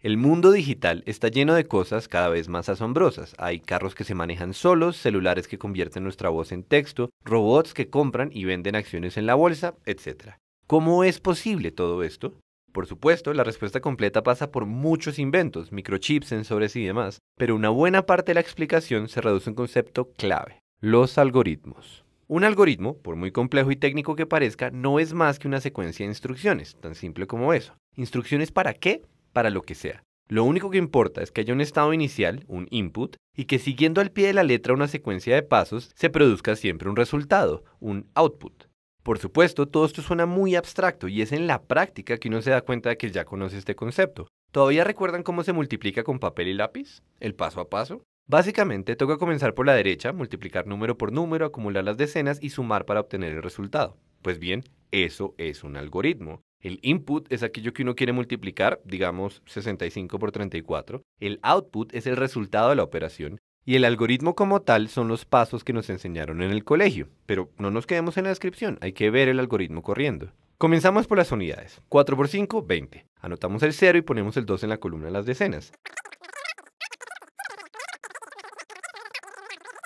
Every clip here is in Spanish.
El mundo digital está lleno de cosas cada vez más asombrosas. Hay carros que se manejan solos, celulares que convierten nuestra voz en texto, robots que compran y venden acciones en la bolsa, etc. ¿Cómo es posible todo esto? Por supuesto, la respuesta completa pasa por muchos inventos, microchips, sensores y demás, pero una buena parte de la explicación se reduce a un concepto clave, los algoritmos. Un algoritmo, por muy complejo y técnico que parezca, no es más que una secuencia de instrucciones, tan simple como eso. ¿Instrucciones para qué? para lo que sea. Lo único que importa es que haya un estado inicial, un input, y que siguiendo al pie de la letra una secuencia de pasos se produzca siempre un resultado, un output. Por supuesto, todo esto suena muy abstracto y es en la práctica que uno se da cuenta de que ya conoce este concepto. ¿Todavía recuerdan cómo se multiplica con papel y lápiz? ¿El paso a paso? Básicamente, toca comenzar por la derecha, multiplicar número por número, acumular las decenas y sumar para obtener el resultado. Pues bien, eso es un algoritmo. El input es aquello que uno quiere multiplicar, digamos 65 por 34. El output es el resultado de la operación. Y el algoritmo como tal son los pasos que nos enseñaron en el colegio. Pero no nos quedemos en la descripción, hay que ver el algoritmo corriendo. Comenzamos por las unidades. 4 por 5, 20. Anotamos el 0 y ponemos el 2 en la columna de las decenas.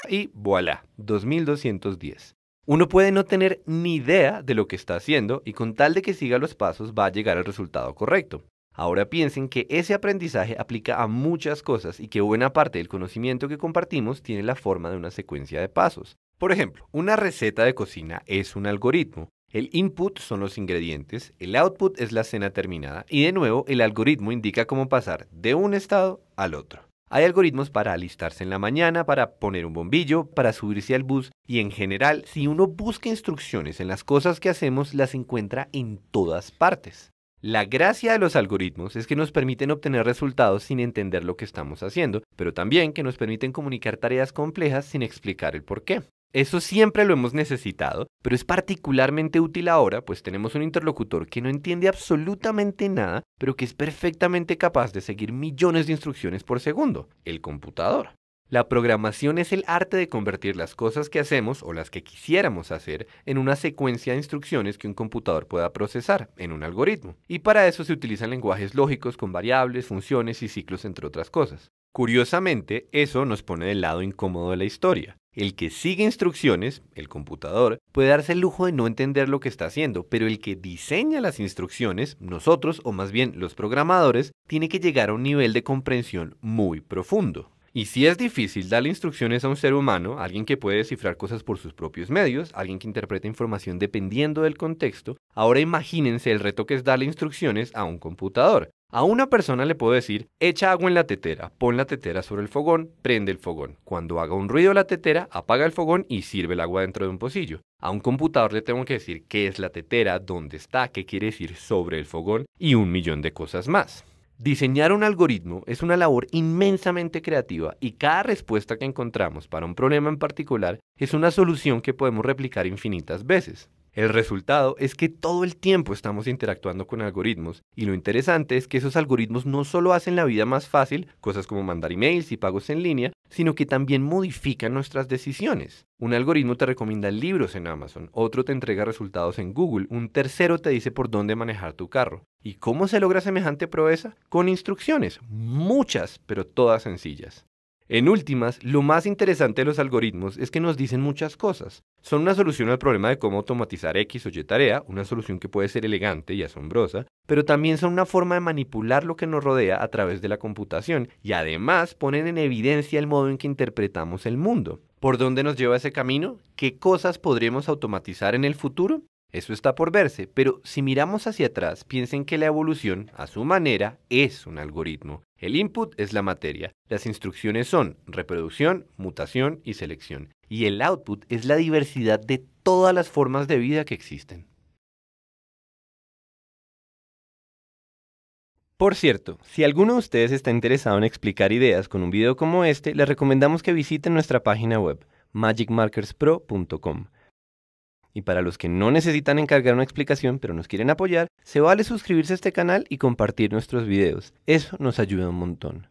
Y voilà, 2210. Uno puede no tener ni idea de lo que está haciendo y con tal de que siga los pasos va a llegar al resultado correcto. Ahora piensen que ese aprendizaje aplica a muchas cosas y que buena parte del conocimiento que compartimos tiene la forma de una secuencia de pasos. Por ejemplo, una receta de cocina es un algoritmo. El input son los ingredientes, el output es la cena terminada y de nuevo el algoritmo indica cómo pasar de un estado al otro. Hay algoritmos para alistarse en la mañana, para poner un bombillo, para subirse al bus y en general, si uno busca instrucciones en las cosas que hacemos, las encuentra en todas partes. La gracia de los algoritmos es que nos permiten obtener resultados sin entender lo que estamos haciendo, pero también que nos permiten comunicar tareas complejas sin explicar el por qué. Eso siempre lo hemos necesitado, pero es particularmente útil ahora, pues tenemos un interlocutor que no entiende absolutamente nada, pero que es perfectamente capaz de seguir millones de instrucciones por segundo, el computador. La programación es el arte de convertir las cosas que hacemos o las que quisiéramos hacer en una secuencia de instrucciones que un computador pueda procesar en un algoritmo. Y para eso se utilizan lenguajes lógicos con variables, funciones y ciclos, entre otras cosas. Curiosamente, eso nos pone del lado incómodo de la historia. El que sigue instrucciones, el computador, puede darse el lujo de no entender lo que está haciendo, pero el que diseña las instrucciones, nosotros o más bien los programadores, tiene que llegar a un nivel de comprensión muy profundo. Y si es difícil darle instrucciones a un ser humano, alguien que puede descifrar cosas por sus propios medios, alguien que interpreta información dependiendo del contexto, ahora imagínense el reto que es darle instrucciones a un computador. A una persona le puedo decir, echa agua en la tetera, pon la tetera sobre el fogón, prende el fogón. Cuando haga un ruido la tetera, apaga el fogón y sirve el agua dentro de un pocillo. A un computador le tengo que decir qué es la tetera, dónde está, qué quiere decir sobre el fogón y un millón de cosas más. Diseñar un algoritmo es una labor inmensamente creativa y cada respuesta que encontramos para un problema en particular es una solución que podemos replicar infinitas veces. El resultado es que todo el tiempo estamos interactuando con algoritmos y lo interesante es que esos algoritmos no solo hacen la vida más fácil, cosas como mandar emails y pagos en línea, sino que también modifican nuestras decisiones. Un algoritmo te recomienda libros en Amazon, otro te entrega resultados en Google, un tercero te dice por dónde manejar tu carro. ¿Y cómo se logra semejante proeza? Con instrucciones, muchas, pero todas sencillas. En últimas, lo más interesante de los algoritmos es que nos dicen muchas cosas. Son una solución al problema de cómo automatizar X o Y tarea, una solución que puede ser elegante y asombrosa, pero también son una forma de manipular lo que nos rodea a través de la computación y además ponen en evidencia el modo en que interpretamos el mundo. ¿Por dónde nos lleva ese camino? ¿Qué cosas podremos automatizar en el futuro? Eso está por verse, pero si miramos hacia atrás, piensen que la evolución, a su manera, es un algoritmo. El input es la materia, las instrucciones son reproducción, mutación y selección, y el output es la diversidad de todas las formas de vida que existen. Por cierto, si alguno de ustedes está interesado en explicar ideas con un video como este, les recomendamos que visiten nuestra página web magicmarkerspro.com. Y para los que no necesitan encargar una explicación pero nos quieren apoyar, se vale suscribirse a este canal y compartir nuestros videos. Eso nos ayuda un montón.